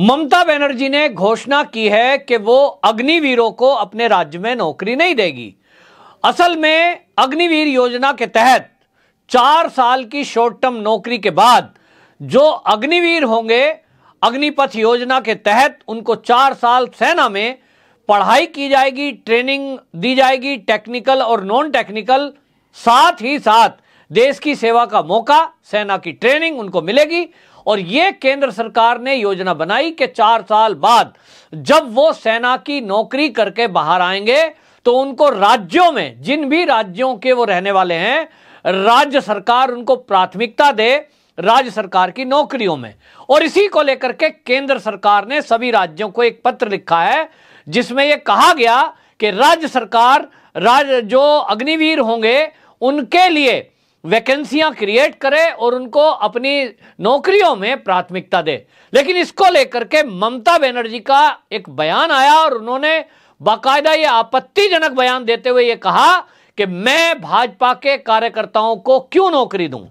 ममता बनर्जी ने घोषणा की है कि वो अग्निवीरों को अपने राज्य में नौकरी नहीं देगी असल में अग्निवीर योजना के तहत चार साल की शॉर्ट टर्म नौकरी के बाद जो अग्निवीर होंगे अग्निपथ योजना के तहत उनको चार साल सेना में पढ़ाई की जाएगी ट्रेनिंग दी जाएगी टेक्निकल और नॉन टेक्निकल साथ ही साथ देश की सेवा का मौका सेना की ट्रेनिंग उनको मिलेगी और ये केंद्र सरकार ने योजना बनाई कि चार साल बाद जब वो सेना की नौकरी करके बाहर आएंगे तो उनको राज्यों में जिन भी राज्यों के वो रहने वाले हैं राज्य सरकार उनको प्राथमिकता दे राज्य सरकार की नौकरियों में और इसी को लेकर के केंद्र सरकार ने सभी राज्यों को एक पत्र लिखा है जिसमें यह कहा गया कि राज्य सरकार राज जो अग्निवीर होंगे उनके लिए वैकेंसियां क्रिएट करे और उनको अपनी नौकरियों में प्राथमिकता दे लेकिन इसको लेकर के ममता बनर्जी का एक बयान आया और उन्होंने बाकायदा ये आपत्तिजनक बयान देते हुए ये कहा कि मैं भाजपा के कार्यकर्ताओं को क्यों नौकरी दूं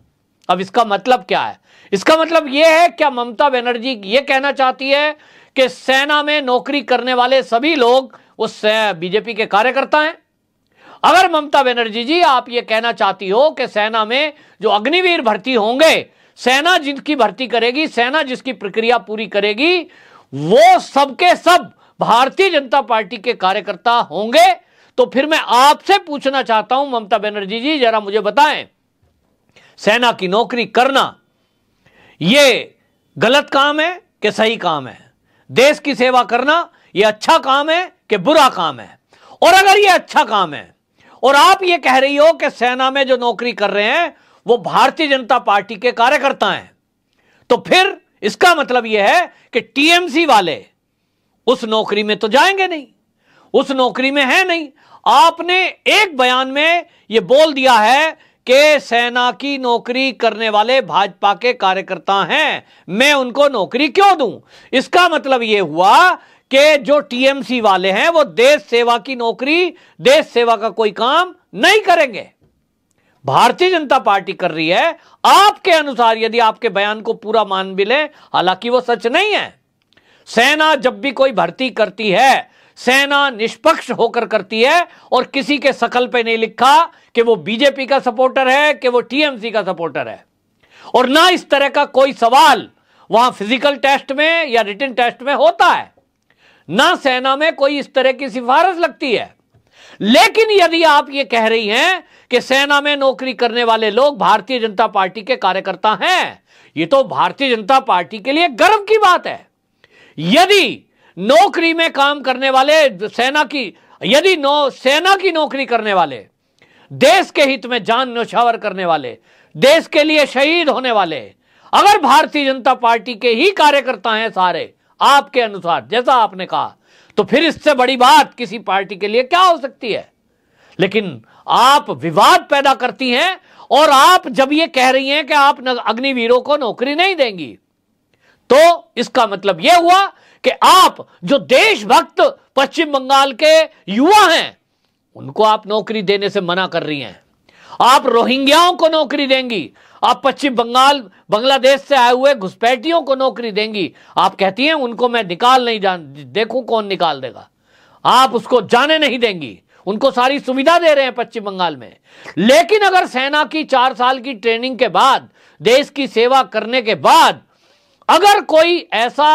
अब इसका मतलब क्या है इसका मतलब यह है क्या ममता बनर्जी ये कहना चाहती है कि सेना में नौकरी करने वाले सभी लोग उस बीजेपी के कार्यकर्ता हैं अगर ममता बनर्जी जी आप ये कहना चाहती हो कि सेना में जो अग्निवीर भर्ती होंगे सेना जिनकी भर्ती करेगी सेना जिसकी प्रक्रिया पूरी करेगी वो सबके सब भारतीय जनता पार्टी के कार्यकर्ता होंगे तो फिर मैं आपसे पूछना चाहता हूं ममता बनर्जी जी जरा मुझे बताएं सेना की नौकरी करना यह गलत काम है कि सही काम है देश की सेवा करना यह अच्छा काम है कि बुरा काम है और अगर यह अच्छा काम है और आप ये कह रही हो कि सेना में जो नौकरी कर रहे हैं वो भारतीय जनता पार्टी के कार्यकर्ता हैं तो फिर इसका मतलब यह है कि टीएमसी वाले उस नौकरी में तो जाएंगे नहीं उस नौकरी में है नहीं आपने एक बयान में यह बोल दिया है कि सेना की नौकरी करने वाले भाजपा के कार्यकर्ता हैं मैं उनको नौकरी क्यों दूं इसका मतलब यह हुआ कि जो टीएमसी वाले हैं वो देश सेवा की नौकरी देश सेवा का कोई काम नहीं करेंगे भारतीय जनता पार्टी कर रही है आपके अनुसार यदि आपके बयान को पूरा मान भी लें हालांकि वो सच नहीं है सेना जब भी कोई भर्ती करती है सेना निष्पक्ष होकर करती है और किसी के सकल पे नहीं लिखा कि वो बीजेपी का सपोर्टर है कि वो टीएमसी का सपोर्टर है और ना इस तरह का कोई सवाल वहां फिजिकल टेस्ट में या रिटर्न टेस्ट में होता है ना सेना में कोई इस तरह की सिफारिश लगती है लेकिन यदि आप ये कह रही हैं कि सेना में नौकरी करने वाले लोग भारतीय जनता पार्टी के कार्यकर्ता हैं ये तो भारतीय जनता पार्टी के लिए गर्व की बात है यदि नौकरी में काम करने वाले सेना की यदि नौ सेना की नौकरी करने वाले देश के हित में जान नौछावर करने वाले देश के लिए शहीद होने वाले अगर भारतीय जनता पार्टी के ही कार्यकर्ता हैं सारे आपके अनुसार जैसा आपने कहा तो फिर इससे बड़ी बात किसी पार्टी के लिए क्या हो सकती है लेकिन आप विवाद पैदा करती हैं और आप जब ये कह रही हैं कि आप अग्निवीरों को नौकरी नहीं देंगी तो इसका मतलब यह हुआ कि आप जो देशभक्त पश्चिम बंगाल के युवा हैं उनको आप नौकरी देने से मना कर रही हैं आप रोहिंग्याओं को नौकरी देंगी आप पश्चिम बंगाल बांग्लादेश से आए हुए घुसपैठियों को नौकरी देंगी आप कहती हैं उनको मैं निकाल नहीं जान देखूं कौन निकाल देगा आप उसको जाने नहीं देंगी उनको सारी सुविधा दे रहे हैं पश्चिम बंगाल में लेकिन अगर सेना की चार साल की ट्रेनिंग के बाद देश की सेवा करने के बाद अगर कोई ऐसा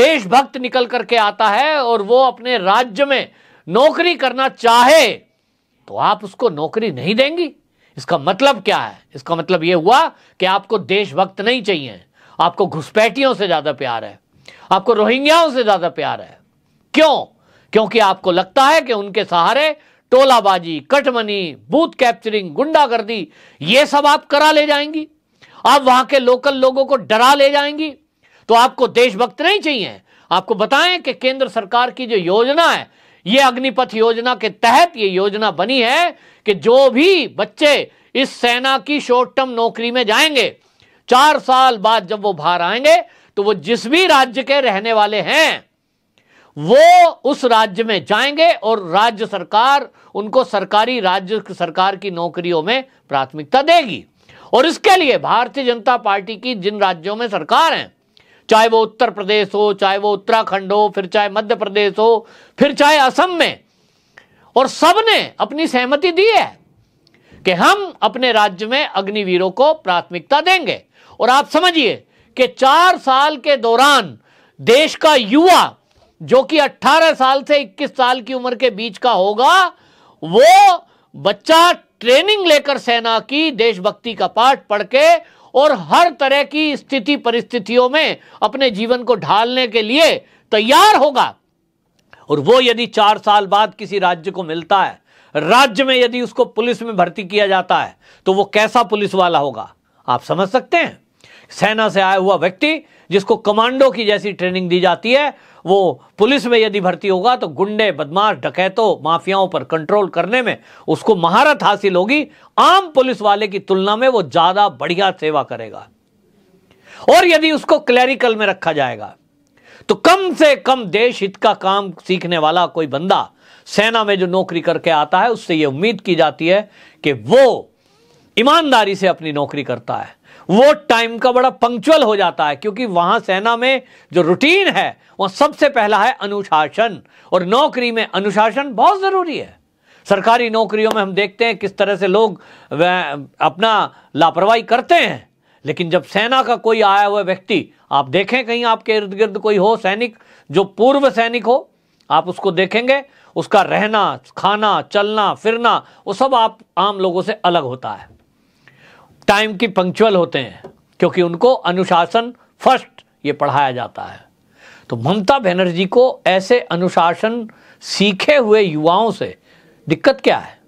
देशभक्त निकल करके आता है और वो अपने राज्य में नौकरी करना चाहे तो आप उसको नौकरी नहीं देंगी इसका मतलब क्या है इसका मतलब यह हुआ कि आपको देशभक्त नहीं चाहिए आपको घुसपैठियों से ज़्यादा प्यार है आपको रोहिंग्याओं से ज़्यादा प्यार है क्यों क्योंकि आपको लगता है कि उनके सहारे टोलाबाजी कटमनी बूथ कैप्चरिंग गुंडागर्दी ये सब आप करा ले जाएंगी आप वहां के लोकल लोगों को डरा ले जाएंगी तो आपको देशभक्त नहीं चाहिए आपको बताएं कि केंद्र सरकार की जो योजना है ये अग्निपथ योजना के तहत ये योजना बनी है कि जो भी बच्चे इस सेना की शॉर्ट टर्म नौकरी में जाएंगे चार साल बाद जब वो बाहर आएंगे तो वो जिस भी राज्य के रहने वाले हैं वो उस राज्य में जाएंगे और राज्य सरकार उनको सरकारी राज्य सरकार की नौकरियों में प्राथमिकता देगी और इसके लिए भारतीय जनता पार्टी की जिन राज्यों में सरकार है चाहे वो उत्तर प्रदेश हो चाहे वो उत्तराखंड हो फिर चाहे मध्य प्रदेश हो फिर चाहे असम में और सब ने अपनी सहमति दी है कि हम अपने राज्य में अग्निवीरों को प्राथमिकता देंगे और आप समझिए कि चार साल के दौरान देश का युवा जो कि 18 साल से 21 साल की उम्र के बीच का होगा वो बच्चा ट्रेनिंग लेकर सेना की देशभक्ति का पाठ पढ़ के और हर तरह की स्थिति परिस्थितियों में अपने जीवन को ढालने के लिए तैयार होगा और वो यदि चार साल बाद किसी राज्य को मिलता है राज्य में यदि उसको पुलिस में भर्ती किया जाता है तो वो कैसा पुलिस वाला होगा आप समझ सकते हैं सेना से आया हुआ व्यक्ति जिसको कमांडो की जैसी ट्रेनिंग दी जाती है वो पुलिस में यदि भर्ती होगा तो गुंडे बदमाश डकैतों माफियाओं पर कंट्रोल करने में उसको महारत हासिल होगी आम पुलिस वाले की तुलना में वो ज्यादा बढ़िया सेवा करेगा और यदि उसको क्लैरिकल में रखा जाएगा तो कम से कम देश हित का काम सीखने वाला कोई बंदा सेना में जो नौकरी करके आता है उससे यह उम्मीद की जाती है कि वो ईमानदारी से अपनी नौकरी करता है वो टाइम का बड़ा पंक्चुअल हो जाता है क्योंकि वहां सेना में जो रूटीन है वह सबसे पहला है अनुशासन और नौकरी में अनुशासन बहुत ज़रूरी है सरकारी नौकरियों में हम देखते हैं किस तरह से लोग अपना लापरवाही करते हैं लेकिन जब सेना का कोई आया हुआ व्यक्ति आप देखें कहीं आपके इर्द गिर्द कोई हो सैनिक जो पूर्व सैनिक हो आप उसको देखेंगे उसका रहना खाना चलना फिरना वो सब आप आम लोगों से अलग होता है टाइम की पंक्चुअल होते हैं क्योंकि उनको अनुशासन फर्स्ट ये पढ़ाया जाता है तो ममता बनर्जी को ऐसे अनुशासन सीखे हुए युवाओं से दिक्कत क्या है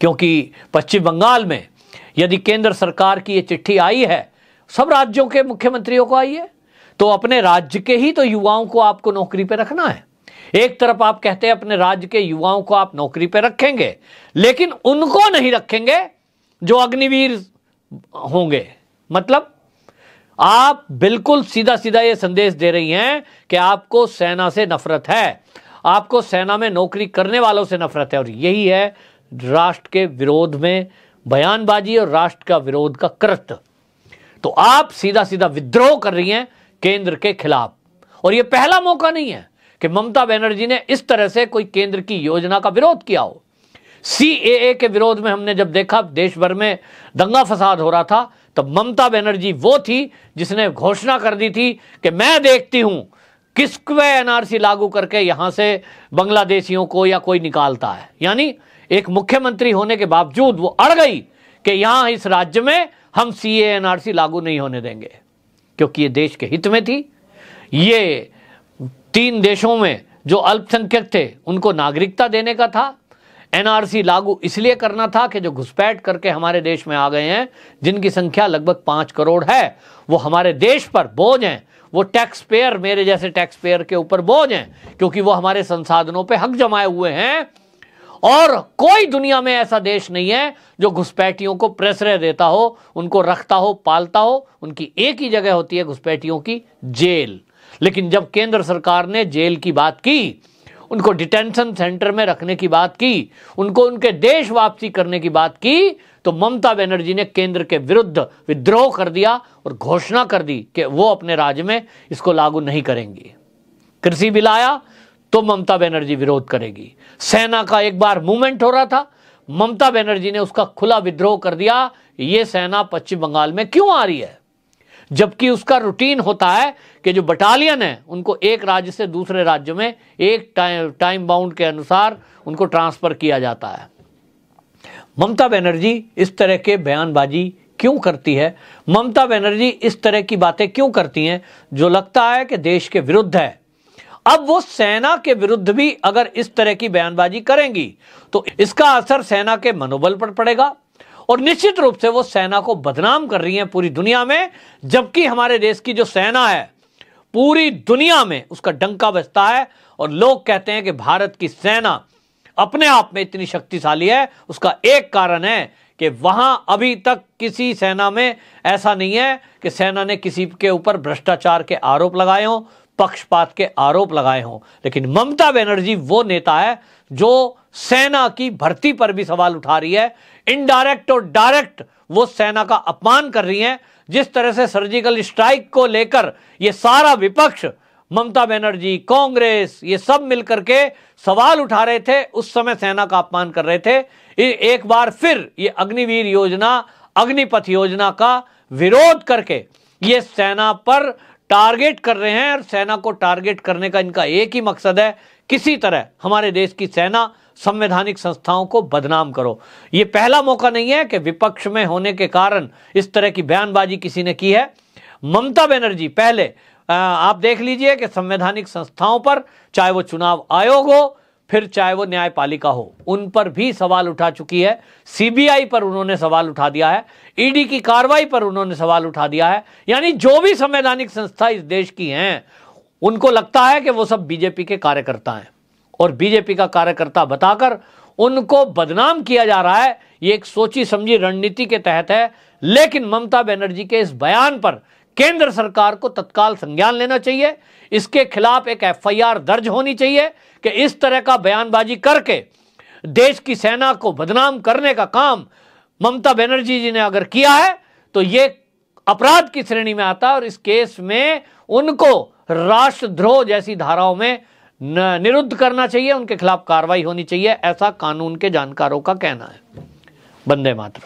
क्योंकि पश्चिम बंगाल में यदि केंद्र सरकार की ये चिट्ठी आई है सब राज्यों के मुख्यमंत्रियों को आई है तो अपने राज्य के ही तो युवाओं को आपको नौकरी पे रखना है एक तरफ आप कहते हैं अपने राज्य के युवाओं को आप नौकरी पे रखेंगे लेकिन उनको नहीं रखेंगे जो अग्निवीर होंगे मतलब आप बिल्कुल सीधा सीधा यह संदेश दे रही हैं कि आपको सेना से नफरत है आपको सेना में नौकरी करने वालों से नफरत है और यही है राष्ट्र के विरोध में बयानबाजी और राष्ट्र का विरोध का कृत्य तो आप सीधा सीधा विद्रोह कर रही हैं केंद्र के खिलाफ और यह पहला मौका नहीं है कि ममता बनर्जी ने इस तरह से कोई केंद्र की योजना का विरोध किया हो सीएए के विरोध में हमने जब देखा देश भर में दंगा फसाद हो रहा था तब ममता बनर्जी वो थी जिसने घोषणा कर दी थी कि मैं देखती हूं किसको एनआरसी लागू करके यहां से बांग्लादेशियों को या कोई निकालता है यानी एक मुख्यमंत्री होने के बावजूद वो अड़ गई कि यहां इस राज्य में हम सी एनआरसी लागू नहीं होने देंगे क्योंकि ये देश के हित में थी ये तीन देशों में जो अल्पसंख्यक थे उनको नागरिकता देने का था एनआरसी लागू इसलिए करना था कि जो घुसपैठ करके हमारे देश में आ गए हैं जिनकी संख्या लगभग पांच करोड़ है वो हमारे देश पर बोझ हैं वो टैक्स पेयर मेरे जैसे टैक्स पेयर के ऊपर बोझ हैं क्योंकि वो हमारे संसाधनों पर हक जमाए हुए हैं और कोई दुनिया में ऐसा देश नहीं है जो घुसपैठियों को प्रेसरे देता हो उनको रखता हो पालता हो उनकी एक ही जगह होती है घुसपैठियों की जेल लेकिन जब केंद्र सरकार ने जेल की बात की उनको डिटेंशन सेंटर में रखने की बात की उनको उनके देश वापसी करने की बात की तो ममता बनर्जी ने केंद्र के विरुद्ध विद्रोह कर दिया और घोषणा कर दी कि वो अपने राज्य में इसको लागू नहीं करेंगी कृषि बिल आया तो ममता बनर्जी विरोध करेगी सेना का एक बार मूवमेंट हो रहा था ममता बनर्जी ने उसका खुला विद्रोह कर दिया ये सेना पश्चिम बंगाल में क्यों आ रही है जबकि उसका रूटीन होता है कि जो बटालियन है उनको एक राज्य से दूसरे राज्य में एक टाइम टाइम बाउंड के अनुसार उनको ट्रांसफ़र किया जाता है ममता बनर्जी इस तरह के बयानबाजी क्यों करती है ममता बनर्जी इस तरह की बातें क्यों करती हैं जो लगता है कि देश के विरुद्ध है अब वो सेना के विरुद्ध भी अगर इस तरह की बयानबाजी करेंगी तो इसका असर सेना के मनोबल पर पड़ेगा और निश्चित रूप से वो सेना को बदनाम कर रही है पूरी दुनिया में जबकि हमारे देश की जो सेना है पूरी दुनिया में उसका डंका बजता है और लोग कहते हैं कि भारत की सेना अपने आप में इतनी शक्तिशाली है उसका एक कारण है कि वहां अभी तक किसी सेना में ऐसा नहीं है कि सेना ने किसी के ऊपर भ्रष्टाचार के आरोप लगाए हों पक्षपात के आरोप लगाए हों लेकिन ममता बनर्जी वो नेता है जो सेना की भर्ती पर भी सवाल उठा रही है इनडायरेक्ट और डायरेक्ट वो सेना का अपमान कर रही हैं जिस तरह से सर्जिकल स्ट्राइक को लेकर ये सारा विपक्ष ममता बनर्जी कांग्रेस ये सब मिलकर के सवाल उठा रहे थे उस समय सेना का अपमान कर रहे थे एक बार फिर ये अग्निवीर योजना अग्निपथ योजना का विरोध करके ये सेना पर टारगेट कर रहे हैं और सेना को टारगेट करने का इनका एक ही मकसद है किसी तरह हमारे देश की सेना संवैधानिक संस्थाओं को बदनाम करो ये पहला मौका नहीं है कि विपक्ष में होने के कारण इस तरह की बयानबाजी किसी ने की है ममता बनर्जी पहले आप देख लीजिए कि संवैधानिक संस्थाओं पर चाहे वो चुनाव आयोग हो फिर चाहे वो न्यायपालिका हो उन पर भी सवाल उठा चुकी है सीबीआई पर उन्होंने सवाल उठा दिया है ईडी की कार्रवाई पर उन्होंने सवाल उठा दिया है यानी जो भी संवैधानिक संस्था इस देश की हैं उनको लगता है कि वो सब बीजेपी के कार्यकर्ता हैं और बीजेपी का कार्यकर्ता बताकर उनको बदनाम किया जा रहा है ये एक सोची समझी रणनीति के तहत है लेकिन ममता बनर्जी के इस बयान पर केंद्र सरकार को तत्काल संज्ञान लेना चाहिए इसके खिलाफ एक एफआईआर दर्ज होनी चाहिए कि इस तरह का बयानबाजी करके देश की सेना को बदनाम करने का काम ममता बनर्जी जी ने अगर किया है तो यह अपराध की श्रेणी में आता है और इस केस में उनको राष्ट्रद्रोह जैसी धाराओं में निरुद्ध करना चाहिए उनके खिलाफ कार्रवाई होनी चाहिए ऐसा कानून के जानकारों का कहना है बंदे मात्र